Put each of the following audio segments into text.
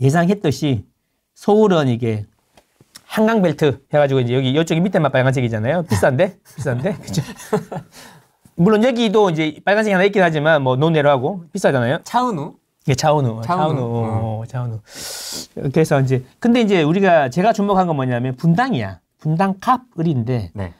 예상했듯이 서울은 이게 한강벨트 해가지고 이제 여기 이쪽이 밑에만 빨간색이잖아요. 비싼데? 비싼데? 그죠? 물론 여기도 이제 빨간색이 하나 있긴 하지만 뭐 논외로 하고 비싸잖아요. 차은우? 예, 차은우. 차은우. 차은우. 어. 어, 차은우. 그래서 이제 근데 이제 우리가 제가 주목한 건 뭐냐면 분당이야. 분당 캅을인데 네.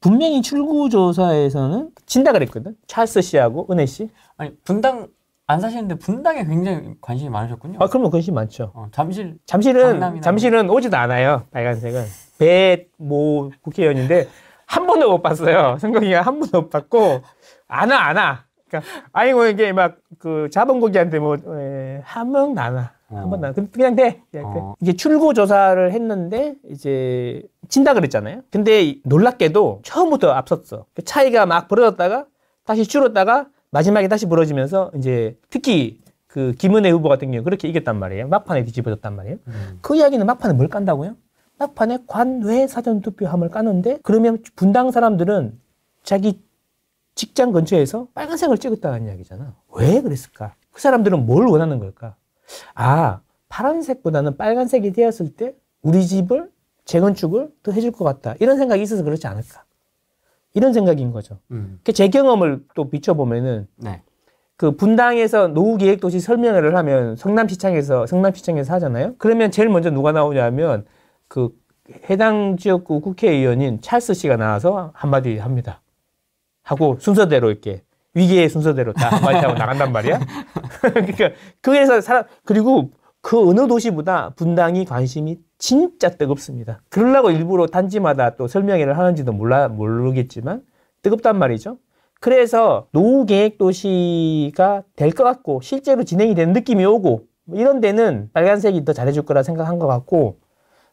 분명히 출구조사에서는 진다 그랬거든. 찰스 씨하고 은혜 씨. 아니 분당 안 사시는데 분당에 굉장히 관심이 많으셨군요. 아, 그러면 관심 많죠. 어, 잠실. 잠실은, 잠실은 오지도 않아요. 빨간색은. 배모 국회의원인데 한 번도 못 봤어요. 성경이가 한 번도 못 봤고, 안 와, 안 와. 그러니까, 아이고, 이게 막, 그, 자본고기한테 뭐, 에, 한번 안나 한번 나. 그냥 돼. 예, 그냥 돼. 어. 이게 출구 조사를 했는데, 이제, 친다 그랬잖아요. 근데 놀랍게도 처음부터 앞섰어. 그 차이가 막 벌어졌다가, 다시 줄었다가, 마지막에 다시 부러지면서 이제 특히 그 김은혜 후보 같은 경우 그렇게 이겼단 말이에요. 막판에 뒤집어졌단 말이에요. 음. 그 이야기는 막판에 뭘 깐다고요? 막판에 관외 사전투표함을 까는데 그러면 분당 사람들은 자기 직장 근처에서 빨간색을 찍었다는 이야기잖아. 왜 그랬을까? 그 사람들은 뭘 원하는 걸까? 아, 파란색보다는 빨간색이 되었을 때 우리 집을 재건축을 더 해줄 것 같다. 이런 생각이 있어서 그렇지 않을까? 이런 생각인 거죠. 음. 그러니까 제 경험을 또 비춰보면은 네. 그 분당에서 노후 계획 도시 설명회를 하면 성남시청에서 성남시청에서 하잖아요. 그러면 제일 먼저 누가 나오냐면 그 해당 지역구 국회의원인 찰스 씨가 나와서 한마디 합니다. 하고 순서대로 이렇게 위기의 순서대로 다 한마디 하고 나간단 말이야. 그러니까 그에서 사람 그리고 그 어느 도시보다 분당이 관심이 진짜 뜨겁습니다. 그러려고 일부러 단지마다 또 설명회를 하는지도 몰라, 모르겠지만 뜨겁단 말이죠. 그래서 노후 계획 도시가 될 것 같고 실제로 진행이 되는 느낌이 오고 이런 데는 빨간색이 더 잘해줄 거라 생각한 것 같고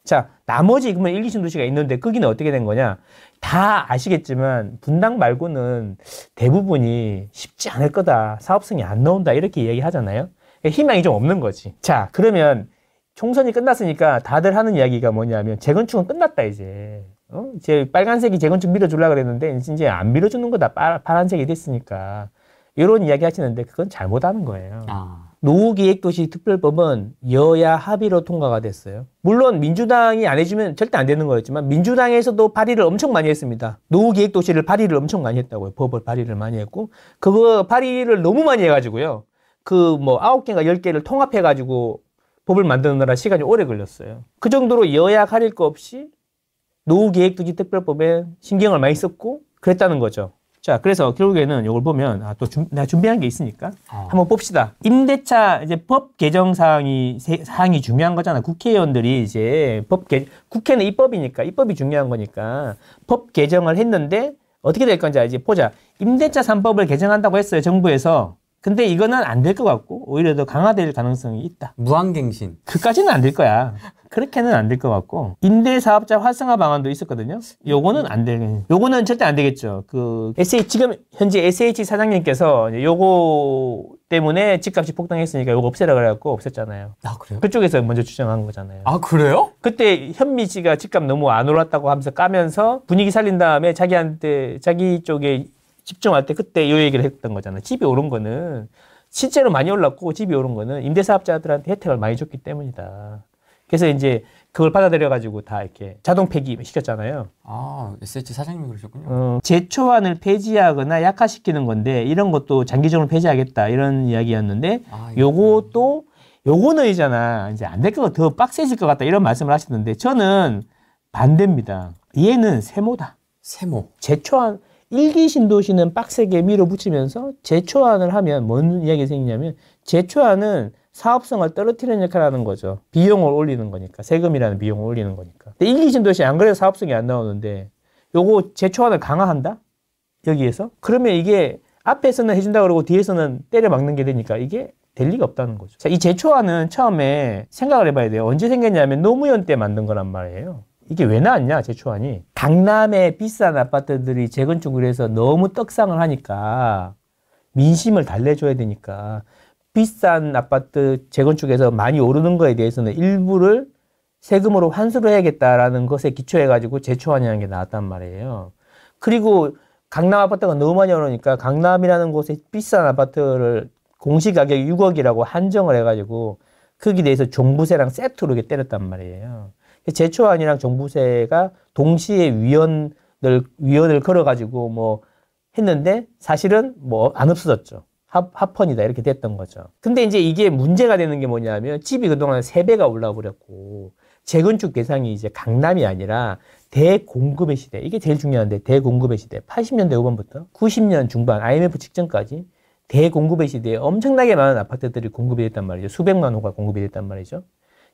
자 나머지 그러면 1, 2층 도시가 있는데 거기는 어떻게 된 거냐 다 아시겠지만 분당 말고는 대부분이 쉽지 않을 거다 사업성이 안 나온다 이렇게 얘기하잖아요 그러니까 희망이 좀 없는 거지. 자, 그러면 총선이 끝났으니까 다들 하는 이야기가 뭐냐면 재건축은 끝났다 이제. 어? 이제 빨간색이 재건축 밀어주려고 그랬는데 이제 안 밀어주는 거다 빨, 파란색이 됐으니까 이런 이야기 하시는데 그건 잘못하는 거예요. 아. 노후기획도시 특별법은 여야 합의로 통과가 됐어요. 물론 민주당이 안 해주면 절대 안 되는 거였지만 민주당에서도 발의를 엄청 많이 했습니다. 노후기획도시를 발의를 엄청 많이 했다고요. 법을 발의를 많이 했고 그거 발의를 너무 많이 해가지고요. 그뭐 아홉 개가 열개를 통합해 가지고 법을 만드느라 시간이 오래 걸렸어요. 그 정도로 여야 가릴 거 없이 노후 계획 투지 특별법에 신경을 많이 썼고 그랬다는 거죠. 자, 그래서 결국에는 이걸 보면 아, 또 주, 내가 준비한 게 있으니까 어. 한번 봅시다. 임대차 이제 법 개정 사항이 세, 사항이 중요한 거잖아. 국회의원들이 이제 법 개, 국회는 입법이니까 입법이 중요한 거니까 법 개정을 했는데 어떻게 될 건지 이제 보자. 임대차 삼법을 개정한다고 했어요. 정부에서 근데 이거는 안 될 것 같고 오히려 더 강화될 가능성이 있다. 무한갱신. 그까지는 안 될 거야. 그렇게는 안 될 것 같고 임대 사업자 활성화 방안도 있었거든요. 요거는 안 되는. 요거는 절대 안 되겠죠. 그 SH 지금 현재 SH 사장님께서 요거 때문에 집값이 폭등했으니까 요거 없애라 그래갖고 없앴잖아요. 아 그래요? 그쪽에서 먼저 주장한 거잖아요. 아 그래요? 그때 현미 씨가 집값 너무 안 올랐다고 하면서 까면서 분위기 살린 다음에 자기한테 자기 쪽에 집중할 때 그때 요 얘기를 했던 거잖아. 요 집이 오른 거는 실제로 많이 올랐고 집이 오른 거는 임대사업자들한테 혜택을 많이 줬기 때문이다. 그래서 이제 그걸 받아들여가지고 다 이렇게 자동 폐기 시켰잖아요. 아, SH 사장님이 그러셨군요. 어, 제초안을 폐지하거나 약화시키는 건데 이런 것도 장기적으로 폐지하겠다 이런 이야기였는데 아, 예. 요것도 요거는 이잖아. 이제 안 될 거가 더 빡세질 것 같다 이런 말씀을 하셨는데 저는 반대입니다. 얘는 세모다. 세모. 제초안 일기 신도시는 빡세게 밀어붙이면서 제초안을 하면 뭔 이야기가 생기냐면 제초안은 사업성을 떨어뜨리는 역할을 하는 거죠. 비용을 올리는 거니까. 세금이라는 비용을 올리는 거니까. 근데 일기 신도시 안 그래도 사업성이 안 나오는데 요거 제초안을 강화한다? 여기에서? 그러면 이게 앞에서는 해준다 그러고 뒤에서는 때려 막는 게 되니까 이게 될 리가 없다는 거죠. 자, 이 제초안은 처음에 생각을 해봐야 돼요. 언제 생겼냐면 노무현 때 만든 거란 말이에요. 이게 왜 나왔냐, 제초안이. 강남의 비싼 아파트들이 재건축을 해서 너무 떡상을 하니까 민심을 달래줘야 되니까 비싼 아파트 재건축에서 많이 오르는 거에 대해서는 일부를 세금으로 환수를 해야겠다라는 것에 기초해가지고 제초안이라는 게 나왔단 말이에요. 그리고 강남 아파트가 너무 많이 오르니까 강남이라는 곳에 비싼 아파트를 공시가격 6억이라고 한정을 해가지고 거기에 대해서 종부세랑 세트로 이렇게 때렸단 말이에요. 제초안이랑 정부세가 동시에 위원을 위원을 걸어가지고 뭐 했는데 사실은 뭐 안 없어졌죠. 합, 합헌이다 이렇게 됐던 거죠. 근데 이제 이게 문제가 되는 게 뭐냐면 집이 그동안 세배가 올라 버렸고 재건축 대상이 이제 강남이 아니라 대공급의 시대. 이게 제일 중요한데 대공급의 시대. 80년대 후반부터 90년 중반 IMF 직전까지 대공급의 시대에 엄청나게 많은 아파트들이 공급이 됐단 말이죠. 수백만 호가 공급이 됐단 말이죠.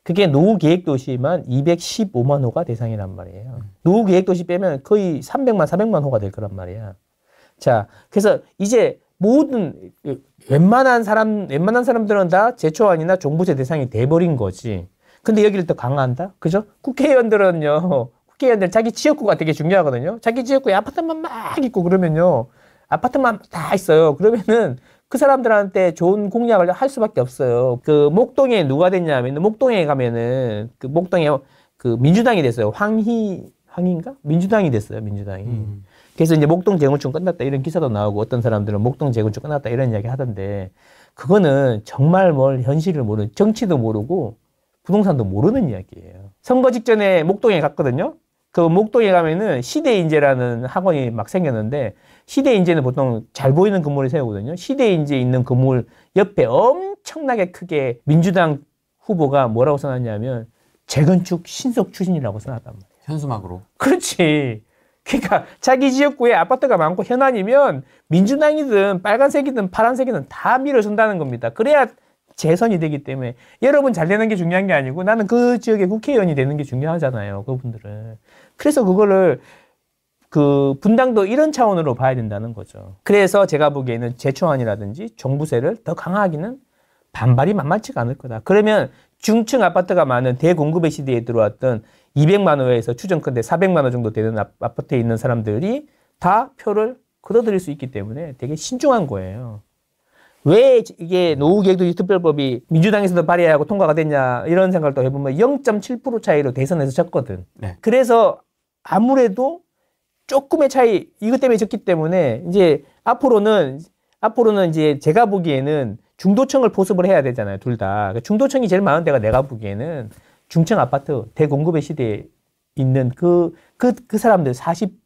그게 노후계획도시만 215만 호가 대상이란 말이에요. 음. 노후계획도시 빼면 거의 300만, 400만 호가 될 거란 말이야. 자, 그래서 이제 모든 그 웬만한 사람, 웬만한 사람들은 다 제초안이나 종부세 대상이 돼버린 거지. 근데 여기를 더 강화한다? 그죠? 국회의원들은요, 국회의원들 자기 지역구가 되게 중요하거든요. 자기 지역구에 아파트만 막 있고 그러면요. 아파트만 다 있어요. 그러면은 그 사람들한테 좋은 공략을 할 수밖에 없어요. 그 목동에 누가 됐냐면 목동에 가면은 그 목동에 그 민주당이 됐어요. 황희 황인가? 민주당이 됐어요. 민주당이. 음. 그래서 이제 목동 재건축 끝났다 이런 기사도 나오고 어떤 사람들은 목동 재건축 끝났다 이런 이야기 하던데 그거는 정말 뭘 현실을 모르는 정치도 모르고 부동산도 모르는 이야기예요. 선거 직전에 목동에 갔거든요. 그 목동에 가면은 시대인재라는 학원이 막 생겼는데 시대인재는 보통 잘 보이는 건물을 세우거든요. 시대인재 있는 건물 옆에 엄청나게 크게 민주당 후보가 뭐라고 써놨냐면 재건축 신속 추진이라고 써놨단 말이에요. 현수막으로. 그렇지. 그러니까 자기 지역구에 아파트가 많고 현안이면 민주당이든 빨간색이든 파란색이든 다 밀어준다는 겁니다. 그래야 재선이 되기 때문에 여러분 잘 되는 게 중요한 게 아니고 나는 그 지역의 국회의원이 되는 게 중요하잖아요. 그분들은. 그래서 그거를 그 분당도 이런 차원으로 봐야 된다는 거죠. 그래서 제가 보기에는 재초안이라든지 종부세를 더 강화하기는 반발이 만만치가 않을 거다. 그러면 중층 아파트가 많은 대공급의 시대에 들어왔던 200만 호에서 추정컨대 400만 호 정도 되는 아, 아파트에 있는 사람들이 다 표를 걷어들일 수 있기 때문에 되게 신중한 거예요. 왜 이게 노후계획도시 특별법이 민주당에서도 발의하고 통과가 됐냐 이런 생각을또 해보면 0.7% 차이로 대선에서 졌거든. 네. 그래서 아무래도 조금의 차이 이것 때문에 졌기 때문에 이제 앞으로는 앞으로는 이제 제가 보기에는 중도층을 포섭을 해야 되잖아요 둘다 그러니까 중도층이 제일 많은 데가 내가 보기에는 중층 아파트 대공급의 시대에 있는 그그그 그, 그 사람들 40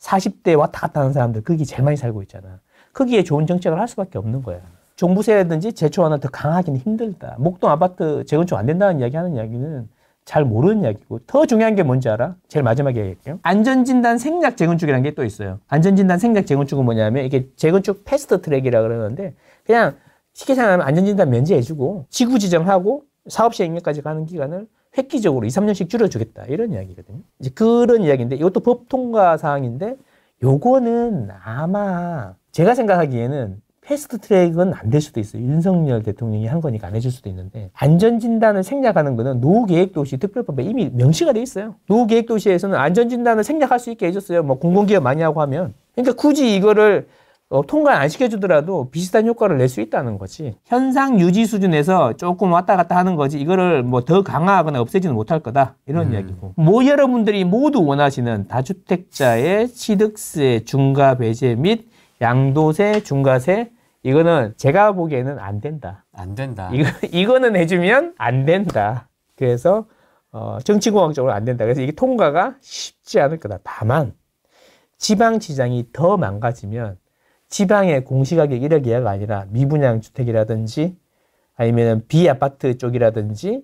40대 왔다 갔다 하는 사람들 거기 제일 많이 살고 있잖아 거기에 좋은 정책을 할 수밖에 없는 거야 종부세라든지 재초하는더 강하기는 힘들다 목동 아파트 재건축 안 된다는 이야기 하는 이야기는 잘 모르는 이야기고 더 중요한 게 뭔지 알아? 제일 마지막에 얘기할게요. 안전진단 생략 재건축이라는 게 또 있어요. 안전진단 생략 재건축은 뭐냐면 이게 재건축 패스트 트랙이라 고 그러는데 그냥 쉽게 생각하면 안전진단 면제해주고 지구 지정하고 사업 시행까지 가는 기간을 획기적으로 2, 3년씩 줄여주겠다 이런 이야기거든요. 이제 그런 이야기인데 이것도 법 통과 사항인데 요거는 아마 제가 생각하기에는 패스트 트랙은 안 될 수도 있어요. 윤석열 대통령이 한 거니까 안 해줄 수도 있는데 안전진단을 생략하는 거는 노후계획도시 특별법에 이미 명시가 돼 있어요. 노후계획도시에서는 안전진단을 생략할 수 있게 해줬어요. 뭐 공공기업 많이 하고 하면 그러니까 굳이 이거를 어, 통과 안 시켜주더라도 비슷한 효과를 낼 수 있다는 거지. 현상 유지 수준에서 조금 왔다 갔다 하는 거지. 이거를 뭐 더 강화하거나 없애지는 못할 거다. 이런 음. 이야기고. 뭐 여러분들이 모두 원하시는 다주택자의 취득세 중과 배제 및 양도세 중과세 이거는 제가 보기에는 안 된다. 안 된다. 이거, 이거는 해주면 안 된다. 그래서 어, 정치공학적으로 안 된다. 그래서 이게 통과가 쉽지 않을 거다. 다만 지방 지장이 더 망가지면 지방의 공시가격 1억 이하가 아니라 미분양 주택이라든지 아니면 비아파트 쪽이라든지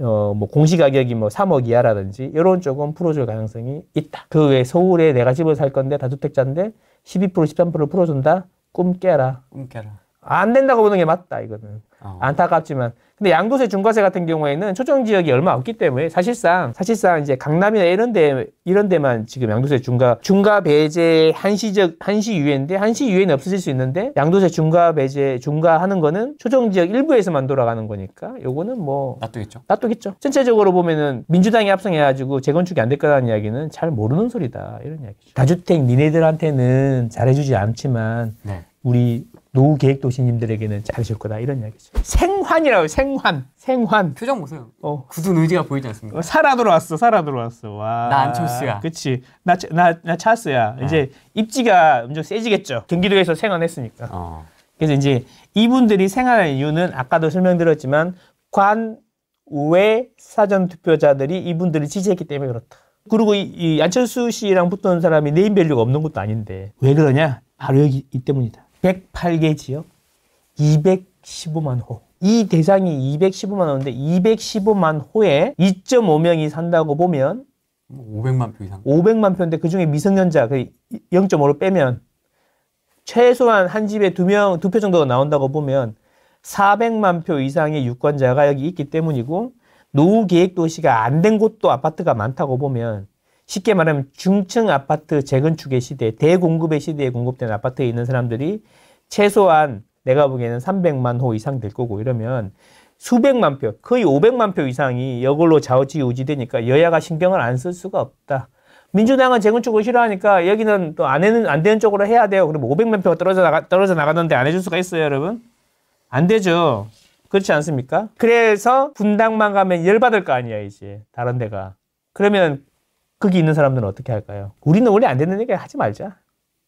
어, 뭐 공시가격이 뭐 3억 이하라든지 이런 쪽은 풀어줄 가능성이 있다. 그 외에 서울에 내가 집을 살 건데 다주택자인데 12% 13%를 풀어준다? Como que era? Como que era? 안 된다고 보는 게 맞다 이거는 어. 안타깝지만 근데 양도세 중과세 같은 경우에는 초정 지역이 얼마 없기 때문에 사실상 사실상 이제 강남이나 이런 데 이런 데만 지금 양도세 중과 중과 배제 한시적 한시 유예인데 한시 유예는 없어질 수 있는데 양도세 중과 배제 중과하는 거는 초정 지역 일부에서만 돌아가는 거니까 요거는 뭐 놔두겠죠 놔두겠죠 전체적으로 보면은 민주당이 합성해 가지고 재건축이 안 될 거라는 이야기는 잘 모르는 소리다 이런 이야기죠 다주택 니네들한테는 잘해주지 않지만 네. 우리 노후 계획 도시님들에게는 잘으실 거다 이런 이야기죠. 생환이라고 생환, 생환. 표정 보세요. 어. 굳은 의지가 보이지 않습니까? 어, 살아 들어왔어, 살아 들어왔어. 와. 나 안철수야. 그렇지. 나 나나 찰스야. 어. 이제 입지가 엄청 세지겠죠. 경기도에서 생활했으니까. 어. 그래서 이제 이분들이 생활한 이유는 아까도 설명드렸지만 관외 사전 투표자들이 이분들을 지지했기 때문에 그렇다. 그리고 이, 이 안철수 씨랑 붙은 사람이 네임 밸류가 없는 것도 아닌데 왜 그러냐? 바로 여기 이 때문이다. 108개 지역 215만 호. 이 대상이 215만 호인데 215만 호에 2.5명이 산다고 보면 500만 표 이상. 500만 표인데 그 중에 미성년자 그 0.5로 빼면 최소한 한 집에 두 명, 두 표 정도가 나온다고 보면 400만 표 이상의 유권자가 여기 있기 때문이고 노후 계획 도시가 안 된 곳도 아파트가 많다고 보면 쉽게 말하면 중층 아파트 재건축의 시대, 대공급의 시대에 공급된 아파트에 있는 사람들이 최소한 내가 보기에는 300만 호 이상 될 거고 이러면 수백만 표, 거의 500만 표 이상이 이걸로 좌우지우지되니까 여야가 신경을 안 쓸 수가 없다. 민주당은 재건축을 싫어하니까 여기는 또 안 되는 안 되는 쪽으로 해야 돼요. 그럼 500만 표가 떨어져 나가 떨어져 나가는데 안 해줄 수가 있어요, 여러분? 안 되죠. 그렇지 않습니까? 그래서 분당만 가면 열받을 거 아니야 이제 다른 데가. 그러면 거기 있는 사람들은 어떻게 할까요? 우리는 원래 안 되는 얘기 하지 말자.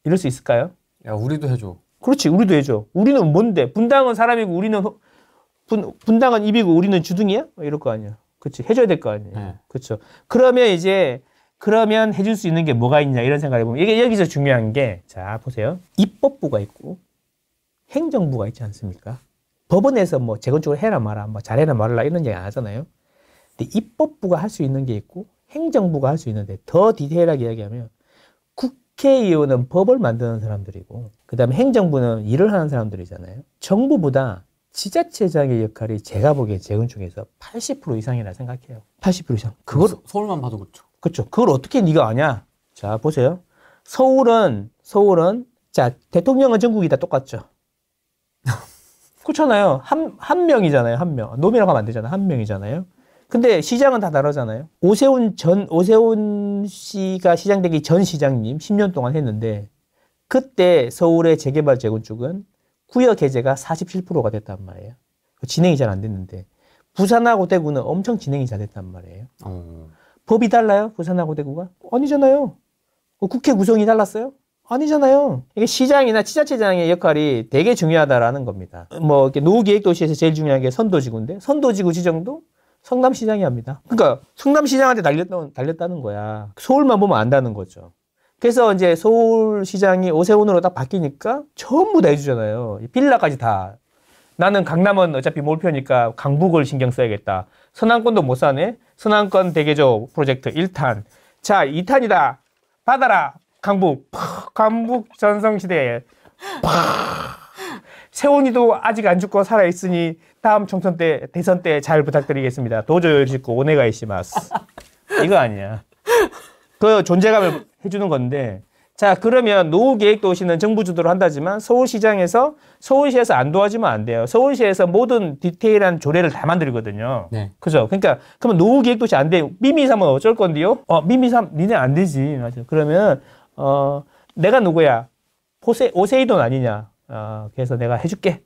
이럴 수 있을까요? 야, 우리도 해줘. 그렇지, 우리도 해줘. 우리는 뭔데? 분당은 사람이고 우리는 호, 분, 분당은 입이고 우리는 주둥이야? 뭐 이럴 거 아니야. 그렇지, 해줘야 될 거 아니에요. 네. 그렇죠. 그러면 이제 그러면 해줄 수 있는 게 뭐가 있냐 이런 생각을 해보면 이게 여기서 중요한 게 자 보세요. 입법부가 있고 행정부가 있지 않습니까? 법원에서 뭐 재건축을 해라 마라, 뭐 잘해라 말라 이런 얘기 안 하잖아요. 근데 입법부가 할 수 있는 게 있고 행정부가 할 수 있는데 더 디테일하게 이야기하면 국회의원은 법을 만드는 사람들이고 그다음에 행정부는 일을 하는 사람들이잖아요. 정부보다 지자체장의 역할이 제가 보기에 재건 축에서80% 이상이라 생각해요. 80% 이상. 그걸 서, 울만 봐도 그렇죠. 그렇죠. 그걸 어떻게 네가 아냐? 자 보세요. 서울은 서울은 자 대통령은 전국이 다 똑같죠. 그렇잖아요. 한 한 명이잖아요. 한 명. 노미라고 하면 안 되잖아요. 한 명이잖아요. 근데 시장은 다 다르잖아요. 오세훈 전, 오세훈 씨가 시장 되기 전 시장님 10년 동안 했는데 그때 서울의 재개발 재건축은 구역 해제가 47%가 됐단 말이에요. 그 진행이 잘 안 됐는데 부산하고 대구는 엄청 진행이 잘 됐단 말이에요. 음. 법이 달라요? 부산하고 대구가? 아니잖아요. 그 국회 구성이 달랐어요? 아니잖아요. 이게 시장이나 지자체장의 역할이 되게 중요하다라는 겁니다. 뭐 이렇게 노후계획도시에서 제일 중요한 게 선도지구인데 선도지구 지정도 성남시장이 합니다. 그러니까 성남시장한테 달렸던, 달렸다는 거야. 서울만 보면 안다는 거죠. 그래서 이제 서울시장이 오세훈으로 딱 바뀌니까 전부 다 해주잖아요. 빌라까지 다. 나는 강남은 어차피 몰표니까 강북을 신경 써야겠다. 서남권도 못 사네. 서남권 대개조 프로젝트 1탄. 자, 2탄이다. 받아라. 강북. 강북 전성시대에. 팍. 채원이도 아직 안 죽고 살아 있으니 다음 총선 때 대선 때 잘 부탁드리겠습니다. 도저히 짓고 오네가이 시마스. 이거 아니야. 그 존재감을 해주는 건데 자 그러면 노후 계획 도시는 정부 주도로 한다지만 서울시장에서 서울시에서 안 도와주면 안 돼요. 서울시에서 모든 디테일한 조례를 다 만들거든요. 네. 그죠? 그러니까 그러면 노후 계획 도시 안 돼요. 미미삼은 어쩔 건데요? 어 미미삼 니네 안 되지. 맞아. 그러면 어 내가 누구야? 포세 오세이돈 아니냐? 어, 그래서 내가 해줄게.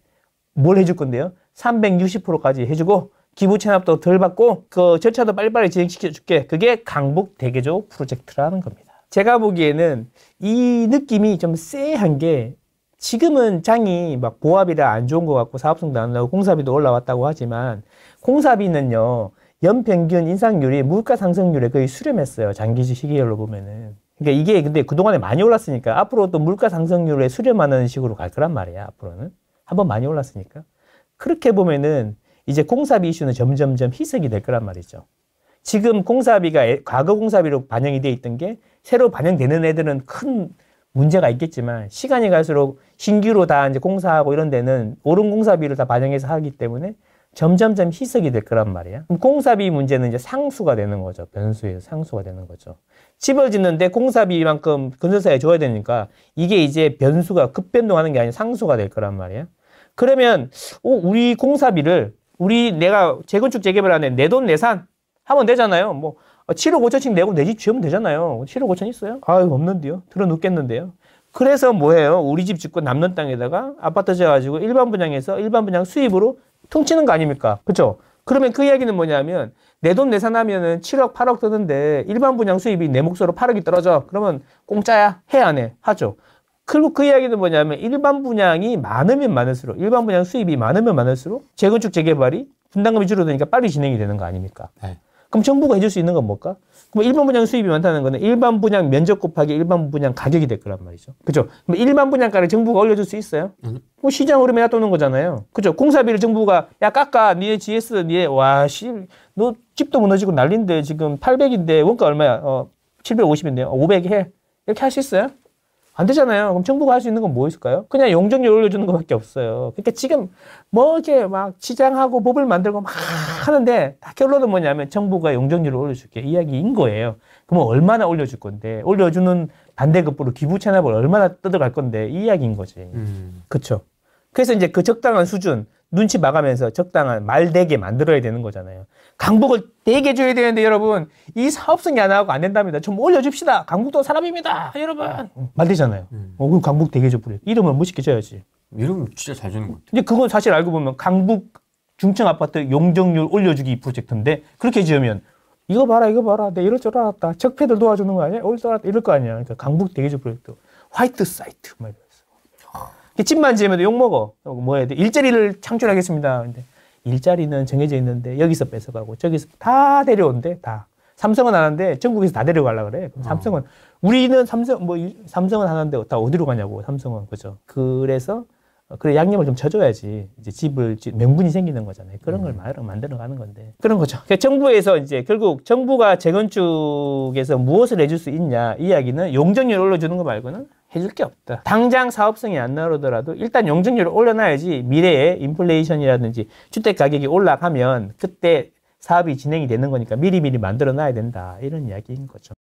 뭘 해줄 건데요? 360%까지 해주고 기부 체납도 덜 받고 그 절차도 빨리빨리 진행시켜 줄게. 그게 강북 대개조 프로젝트라는 겁니다. 제가 보기에는 이 느낌이 좀 쎄한 게 지금은 장이 막 보합이라 안 좋은 것 같고 사업성도 안 나고 공사비도 올라왔다고 하지만 공사비는요 연평균 인상률이 물가 상승률에 거의 수렴했어요 장기 시기열로 보면은 그러니까 이게 근데 그동안에 많이 올랐으니까 앞으로 또 물가 상승률에 수렴하는 식으로 갈 거란 말이야, 앞으로는. 한번 많이 올랐으니까. 그렇게 보면은 이제 공사비 이슈는 점점점 희석이 될 거란 말이죠. 지금 공사비가 과거 공사비로 반영이 돼 있던 게 새로 반영되는 애들은 큰 문제가 있겠지만 시간이 갈수록 신규로 다 이제 공사하고 이런 데는 오른 공사비를 다 반영해서 하기 때문에 점점점 희석이 될 거란 말이야. 그럼 공사비 문제는 이제 상수가 되는 거죠. 변수에 상수가 되는 거죠. 집을 짓는데 공사비만큼 건설사에 줘야 되니까 이게 이제 변수가 급변동하는 게 아니라 상수가 될 거란 말이야. 그러면 오, 어, 우리 공사비를 우리 내가 재건축 재개발 안에 내 돈 내산 하면 되잖아요. 뭐 7억 어, 5천씩 내고 내 집 지으면 되잖아요. 7억 5천 있어요? 아유 없는데요. 들어눕겠는데요. 그래서 뭐예요? 우리 집 짓고 남는 땅에다가 아파트 지어가지고 일반 분양에서 일반 분양 수입으로 통치는 거 아닙니까? 그렇죠? 그러면 그 이야기는 뭐냐면 내 돈 내산하면은 7억 8억 드는데 일반 분양 수입이 내 몫으로 8억이 떨어져. 그러면 공짜야 해안 해? 하죠. 그리고 그 이야기는 뭐냐면 일반 분양이 많으면 많을수록 일반 분양 수입이 많으면 많을수록 재건축 재개발이 분담금이 줄어드니까 빨리 진행이 되는 거 아닙니까? 네. 그럼 정부가 해줄 수 있는 건 뭘까? 그럼 일반 분양 수입이 많다는 거는 일반 분양 면적 곱하기 일반 분양 가격이 될 거란 말이죠. 그죠? 그럼 일반 분양가를 정부가 올려줄 수 있어요? 뭐 시장 흐름에 놔두는 거잖아요. 그죠? 공사비를 정부가 야 깎아 니네 GS 니네 와씨너 집도 무너지고 난린데 지금 800인데 원가 얼마야? 어 750인데요. 어, 500해 이렇게 할 수 있어요? 안 되잖아요. 그럼 정부가 할 수 있는 건 뭐 있을까요? 그냥 용적률 올려주는 것밖에 없어요. 그러니까 지금 뭐 이렇게 막 시장하고 법을 만들고 막 하는데 결론은 뭐냐면 정부가 용적률을 올려줄게 이야기인 거예요. 그러면 얼마나 올려줄 건데 올려주는 반대급부로 기부 채납을 얼마나 뜯어갈 건데 이 이야기인 거지. 음. 그렇죠. 그래서 이제 그 적당한 수준 눈치 막으면서 적당한 말 되게 만들어야 되는 거잖아요. 강북을 되게 줘야 되는데 여러분 이 사업성이 안 하고 안 된답니다. 좀 올려줍시다. 강북도 사람입니다. 여러분 아. 말 되잖아요. 음. 어, 그럼 강북 되게 줘버려. 이름을 멋있게 줘야지. 이름 진짜 잘 주는 것 같아요. 근데 그건 사실 알고 보면 강북 중층 아파트 용적률 올려주기 프로젝트인데 그렇게 지으면 이거 봐라 이거 봐라 내가 이럴 줄 알았다 적폐들 도와주는 거 아니야? 이럴 줄 알았다 이럴 거 아니야 그러니까 강북 대기조 프로젝트 화이트 사이트 뭐 이말 집만 지으면 욕먹어 뭐 해야 돼 일자리를 창출하겠습니다 근데 일자리는 정해져 있는데 여기서 뺏어가고 저기서 다 데려온대 다 삼성은 하는데 전국에서 다 데려가려 그래 어. 삼성은 우리는 삼성 뭐 삼성은 하는데 다 어디로 가냐고 삼성은 그죠 그래서 어, 그래 양념을 좀 쳐줘야지 이제 집을 명분이 생기는 거잖아요. 그런 걸 음. 만들어 가는 건데 그런 거죠. 그러니까 정부에서 이제 결국 정부가 재건축에서 무엇을 해줄 수 있냐 이야기는 용적률 올려주는 거 말고는 해줄 게 없다. 당장 사업성이 안 나오더라도 일단 용적률을 올려놔야지 미래에 인플레이션이라든지 주택 가격이 올라가면 그때 사업이 진행이 되는 거니까 미리미리 만들어 놔야 된다. 이런 이야기인 거죠.